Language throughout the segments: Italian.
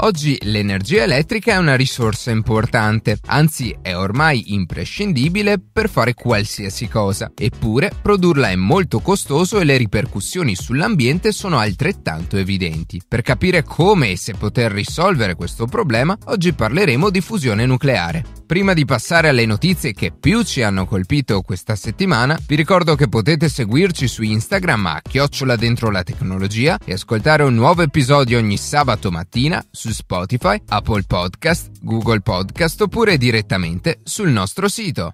Oggi l'energia elettrica è una risorsa importante, anzi è ormai imprescindibile per fare qualsiasi cosa, eppure produrla è molto costoso e le ripercussioni sull'ambiente sono altrettanto evidenti. Per capire come e se poter risolvere questo problema, oggi parleremo di fusione nucleare. Prima di passare alle notizie che più ci hanno colpito questa settimana, vi ricordo che potete seguirci su Instagram a chiocciola dentro la tecnologia e ascoltare un nuovo episodio ogni sabato mattina su su Spotify, Apple Podcast, Google Podcast oppure direttamente sul nostro sito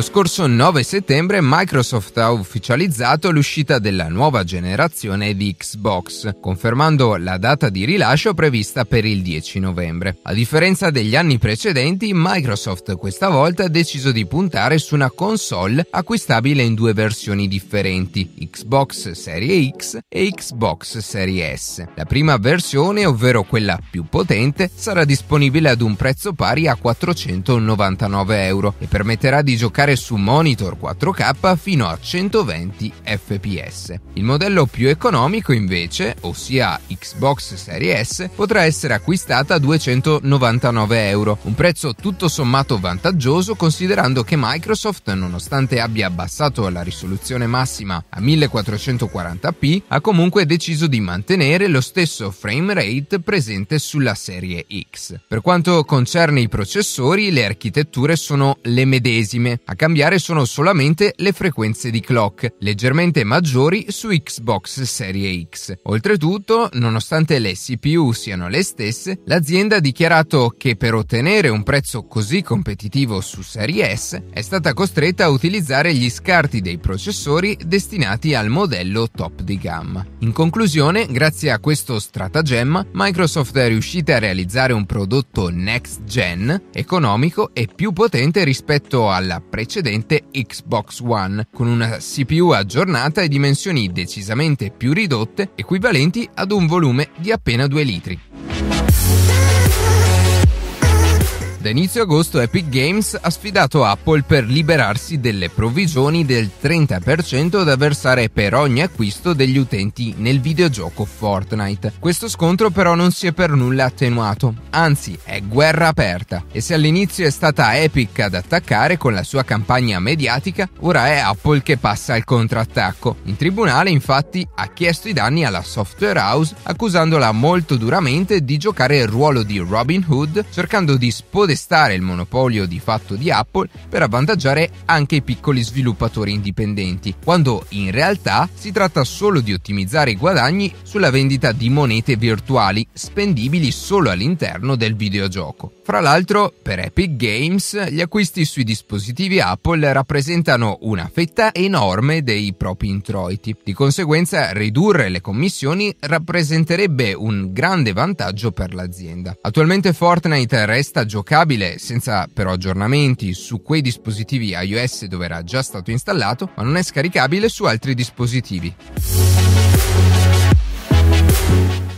Lo scorso 9 settembre Microsoft ha ufficializzato l'uscita della nuova generazione di Xbox, confermando la data di rilascio prevista per il 10 novembre. A differenza degli anni precedenti, Microsoft questa volta ha deciso di puntare su una console acquistabile in due versioni differenti, Xbox Serie X e Xbox Serie S. La prima versione, ovvero quella più potente, sarà disponibile ad un prezzo pari a 499 euro e permetterà di giocare giocare su monitor 4K fino a 120 fps. Il modello più economico invece, ossia Xbox Series S, potrà essere acquistato a 299 euro, un prezzo tutto sommato vantaggioso considerando che Microsoft, nonostante abbia abbassato la risoluzione massima a 1440p, ha comunque deciso di mantenere lo stesso frame rate presente sulla serie X. Per quanto concerne i processori, le architetture sono le medesime. a cambiare sono solamente le frequenze di clock, leggermente maggiori su Xbox Serie X. Oltretutto, nonostante le CPU siano le stesse, l'azienda ha dichiarato che per ottenere un prezzo così competitivo su Serie S è stata costretta a utilizzare gli scarti dei processori destinati al modello top di gamma. In conclusione, grazie a questo stratagemma, Microsoft è riuscita a realizzare un prodotto next gen, economico e più potente rispetto alla precedente precedente Xbox One, con una CPU aggiornata e dimensioni decisamente più ridotte, equivalenti ad un volume di appena 2 litri. Da inizio agosto Epic Games ha sfidato Apple per liberarsi delle provvigioni del 30% da versare per ogni acquisto degli utenti nel videogioco Fortnite. Questo scontro però non si è per nulla attenuato, anzi è guerra aperta. E se all'inizio è stata Epic ad attaccare con la sua campagna mediatica, ora è Apple che passa al contrattacco. In tribunale infatti ha chiesto i danni alla software house accusandola molto duramente di giocare il ruolo di Robin Hood cercando di spodere podestare il monopolio di fatto di Apple per avvantaggiare anche i piccoli sviluppatori indipendenti, quando in realtà si tratta solo di ottimizzare i guadagni sulla vendita di monete virtuali spendibili solo all'interno del videogioco. Fra l'altro, per Epic Games, gli acquisti sui dispositivi Apple rappresentano una fetta enorme dei propri introiti. Di conseguenza, ridurre le commissioni rappresenterebbe un grande vantaggio per l'azienda. Attualmente Fortnite resta giocato scaricabile senza però aggiornamenti su quei dispositivi iOS dove era già stato installato, ma non è scaricabile su altri dispositivi.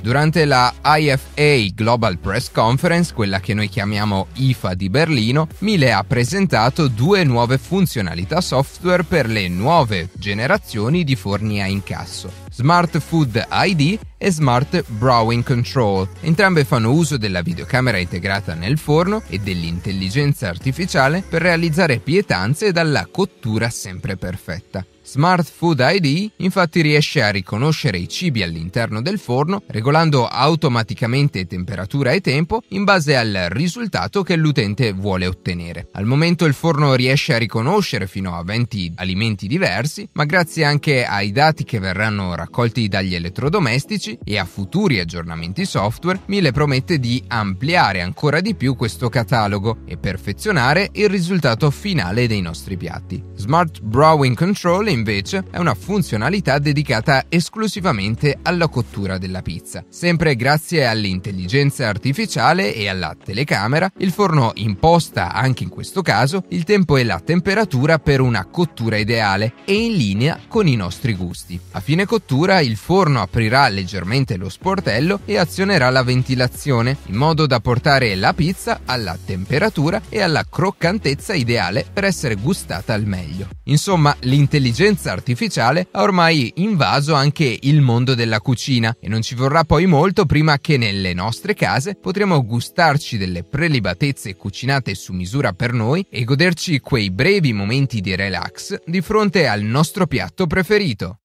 Durante la IFA Global Press Conference, quella che noi chiamiamo IFA di Berlino, Miele ha presentato due nuove funzionalità software per le nuove generazioni di forni a incasso. Smart Food ID e Smart Browing Control. Entrambe fanno uso della videocamera integrata nel forno e dell'intelligenza artificiale per realizzare pietanze dalla cottura sempre perfetta. Smart Food ID infatti riesce a riconoscere i cibi all'interno del forno regolando automaticamente temperatura e tempo in base al risultato che l'utente vuole ottenere. Al momento il forno riesce a riconoscere fino a 20 alimenti diversi, ma grazie anche ai dati che verranno raccolti raccolti dagli elettrodomestici e a futuri aggiornamenti software, Miele promette di ampliare ancora di più questo catalogo e perfezionare il risultato finale dei nostri piatti. Smart Browing Control invece è una funzionalità dedicata esclusivamente alla cottura della pizza. Sempre grazie all'intelligenza artificiale e alla telecamera, il forno imposta anche in questo caso il tempo e la temperatura per una cottura ideale e in linea con i nostri gusti. A fine cottura apertura il forno aprirà leggermente lo sportello e azionerà la ventilazione, in modo da portare la pizza alla temperatura e alla croccantezza ideale per essere gustata al meglio. Insomma, l'intelligenza artificiale ha ormai invaso anche il mondo della cucina e non ci vorrà poi molto prima che nelle nostre case potremo gustarci delle prelibatezze cucinate su misura per noi e goderci quei brevi momenti di relax di fronte al nostro piatto preferito.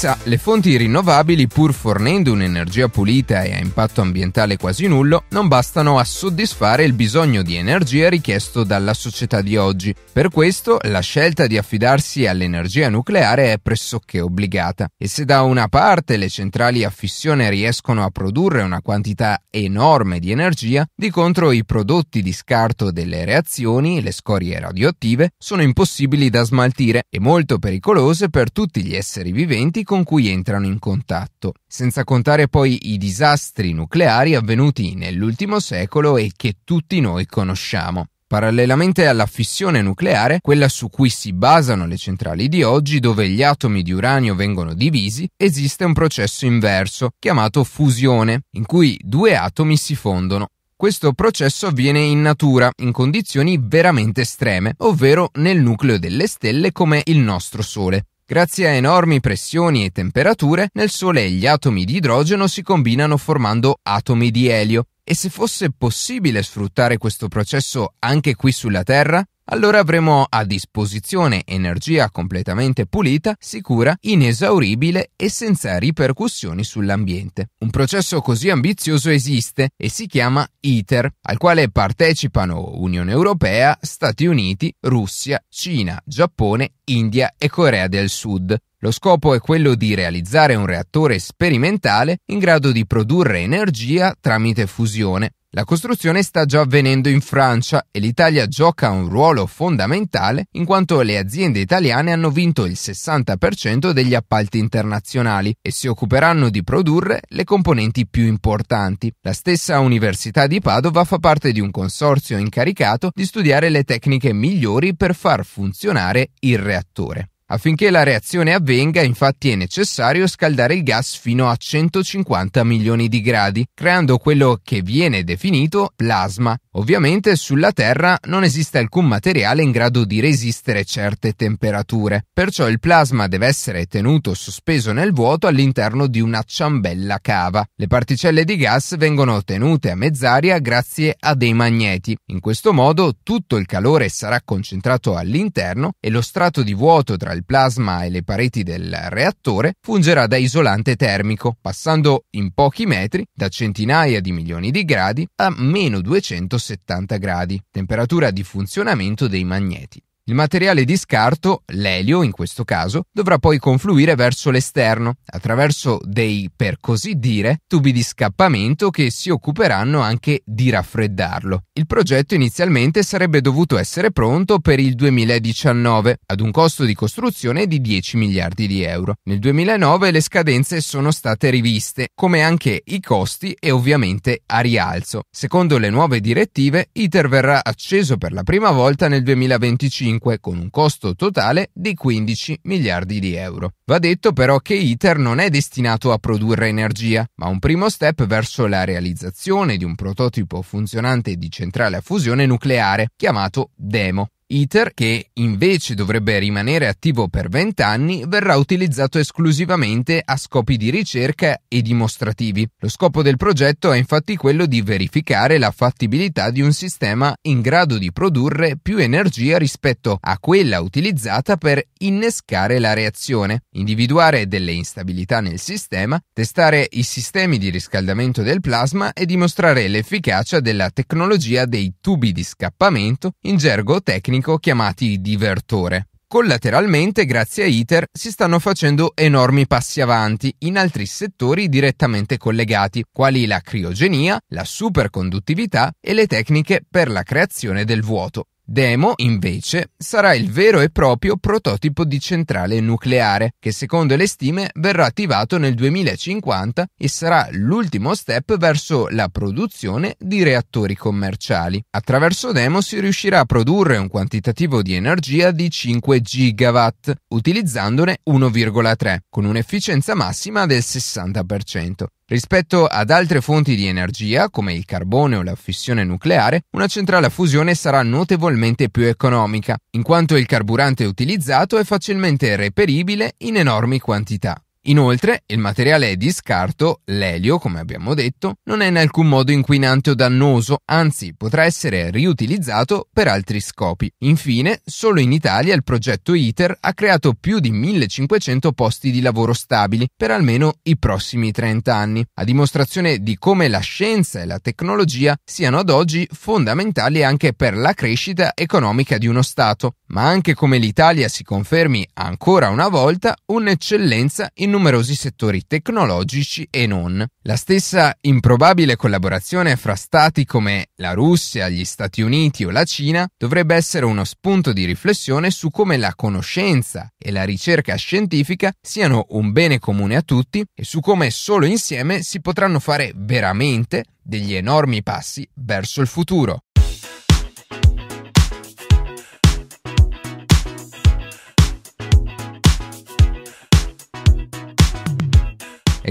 sa, le fonti rinnovabili, pur fornendo un'energia pulita e a impatto ambientale quasi nullo, non bastano a soddisfare il bisogno di energia richiesto dalla società di oggi. Per questo la scelta di affidarsi all'energia nucleare è pressoché obbligata. E se da una parte le centrali a fissione riescono a produrre una quantità enorme di energia, di contro i prodotti di scarto delle reazioni, le scorie radioattive, sono impossibili da smaltire e molto pericolose per tutti gli esseri viventi con cui entrano in contatto, senza contare poi i disastri nucleari avvenuti nell'ultimo secolo e che tutti noi conosciamo. Parallelamente alla fissione nucleare, quella su cui si basano le centrali di oggi, dove gli atomi di uranio vengono divisi, esiste un processo inverso, chiamato fusione, in cui due atomi si fondono. Questo processo avviene in natura, in condizioni veramente estreme, ovvero nel nucleo delle stelle come il nostro Sole. Grazie a enormi pressioni e temperature, nel Sole gli atomi di idrogeno si combinano formando atomi di elio. E se fosse possibile sfruttare questo processo anche qui sulla Terra, allora avremo a disposizione energia completamente pulita, sicura, inesauribile e senza ripercussioni sull'ambiente. Un processo così ambizioso esiste e si chiama ITER, al quale partecipano Unione Europea, Stati Uniti, Russia, Cina, Giappone, India e Corea del Sud, lo scopo è quello di realizzare un reattore sperimentale in grado di produrre energia tramite fusione, la costruzione sta già avvenendo in Francia e l'Italia gioca un ruolo fondamentale in quanto le aziende italiane hanno vinto il 60% degli appalti internazionali e si occuperanno di produrre le componenti più importanti. La stessa Università di Padova fa parte di un consorzio incaricato di studiare le tecniche migliori per far funzionare il reattore. Affinché la reazione avvenga infatti è necessario scaldare il gas fino a 150 milioni di gradi, creando quello che viene definito plasma, Ovviamente sulla Terra non esiste alcun materiale in grado di resistere certe temperature, perciò il plasma deve essere tenuto sospeso nel vuoto all'interno di una ciambella cava. Le particelle di gas vengono tenute a mezz'aria grazie a dei magneti. In questo modo tutto il calore sarà concentrato all'interno e lo strato di vuoto tra il plasma e le pareti del reattore fungerà da isolante termico, passando in pochi metri da centinaia di milioni di gradi a meno 200 170 gradi, temperatura di funzionamento dei magneti. Il materiale di scarto, l'elio in questo caso, dovrà poi confluire verso l'esterno, attraverso dei, per così dire, tubi di scappamento che si occuperanno anche di raffreddarlo. Il progetto inizialmente sarebbe dovuto essere pronto per il 2019, ad un costo di costruzione di 10 miliardi di euro. Nel 2009 le scadenze sono state riviste, come anche i costi e ovviamente a rialzo. Secondo le nuove direttive, ITER verrà acceso per la prima volta nel 2025 2025 con un costo totale di 15 miliardi di euro. Va detto però che ITER non è destinato a produrre energia, ma un primo step verso la realizzazione di un prototipo funzionante di centrale a fusione nucleare chiamato DEMO. ITER, che invece dovrebbe rimanere attivo per 20 anni, verrà utilizzato esclusivamente a scopi di ricerca e dimostrativi. Lo scopo del progetto è infatti quello di verificare la fattibilità di un sistema in grado di produrre più energia rispetto a quella utilizzata per innescare la reazione, individuare delle instabilità nel sistema, testare i sistemi di riscaldamento del plasma e dimostrare l'efficacia della tecnologia dei tubi di scappamento, in gergo tecnico tecnico chiamati divertore. Collateralmente, grazie a ITER, si stanno facendo enormi passi avanti in altri settori direttamente collegati, quali la criogenia, la superconduttività e le tecniche per la creazione del vuoto. Demo, invece, sarà il vero e proprio prototipo di centrale nucleare, che secondo le stime verrà attivato nel 2050 e sarà l'ultimo step verso la produzione di reattori commerciali. Attraverso Demo si riuscirà a produrre un quantitativo di energia di 5 gigawatt, utilizzandone 1,3, con un'efficienza massima del 60%. Rispetto ad altre fonti di energia, come il carbone o la fissione nucleare, una centrale a fusione sarà notevolmente più economica, in quanto il carburante utilizzato è facilmente reperibile in enormi quantità. Inoltre, il materiale di scarto, l'elio, come abbiamo detto, non è in alcun modo inquinante o dannoso, anzi potrà essere riutilizzato per altri scopi. Infine, solo in Italia il progetto ITER ha creato più di 1500 posti di lavoro stabili per almeno i prossimi 30 anni, a dimostrazione di come la scienza e la tecnologia siano ad oggi fondamentali anche per la crescita economica di uno Stato, ma anche come l'Italia si confermi ancora una volta un'eccellenza in un numerosi settori tecnologici e non. La stessa improbabile collaborazione fra stati come la Russia, gli Stati Uniti o la Cina dovrebbe essere uno spunto di riflessione su come la conoscenza e la ricerca scientifica siano un bene comune a tutti e su come solo insieme si potranno fare veramente degli enormi passi verso il futuro.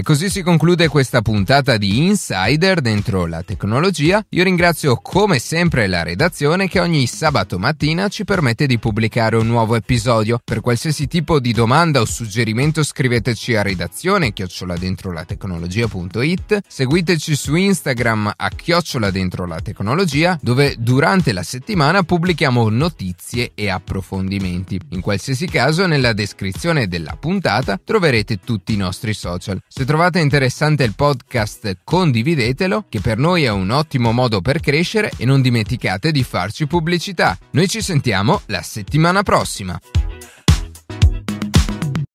E così si conclude questa puntata di Insider dentro la tecnologia. Io ringrazio come sempre la redazione che ogni sabato mattina ci permette di pubblicare un nuovo episodio. Per qualsiasi tipo di domanda o suggerimento scriveteci a redazione chiocciolaDentrolatecnologia.it, seguiteci su Instagram a chiocciola dove durante la settimana pubblichiamo notizie e approfondimenti. In qualsiasi caso nella descrizione della puntata troverete tutti i nostri social. Se trovate interessante il podcast condividetelo, che per noi è un ottimo modo per crescere e non dimenticate di farci pubblicità. Noi ci sentiamo la settimana prossima.